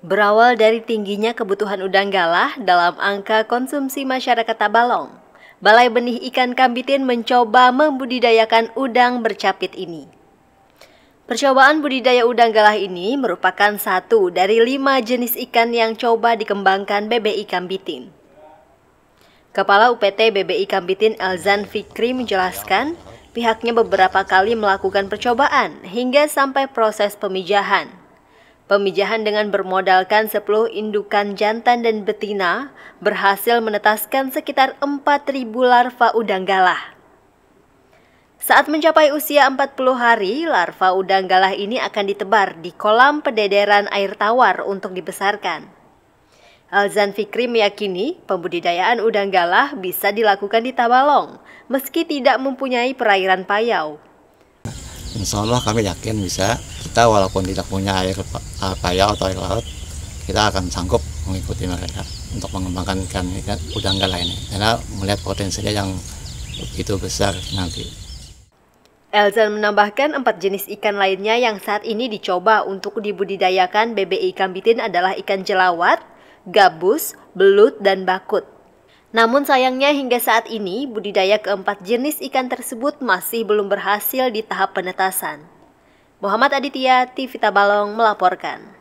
Berawal dari tingginya kebutuhan udang galah dalam angka konsumsi masyarakat Tabalong, Balai Benih Ikan Kambitin mencoba membudidayakan udang bercapit ini. Percobaan budidaya udang galah ini merupakan satu dari lima jenis ikan yang coba dikembangkan BBI Kambitin. Kepala UPT BBI Kambitin Elzan Fikri menjelaskan, pihaknya beberapa kali melakukan percobaan hingga sampai proses pemijahan. Pemijahan dengan bermodalkan 10 indukan jantan dan betina berhasil menetaskan sekitar 4.000 larva udang galah. Saat mencapai usia 40 hari, larva udang galah ini akan ditebar di kolam pendederan air tawar untuk dibesarkan. Alzan Fikri meyakini pembudidayaan udang galah bisa dilakukan di Tabalong, meski tidak mempunyai perairan payau. Insya Allah kami yakin bisa kita walaupun tidak punya air payau atau air laut kita akan sanggup mengikuti mereka untuk mengembangkan ikan, ikan udang ini karena melihat potensinya yang begitu besar nanti. Elzan menambahkan empat jenis ikan lainnya yang saat ini dicoba untuk dibudidayakan BBI Kambitin adalah ikan jelawat, gabus, belut, dan bakut. Namun sayangnya hingga saat ini budidaya keempat jenis ikan tersebut masih belum berhasil di tahap penetasan. Muhammad Aditya, TV Tabalong melaporkan.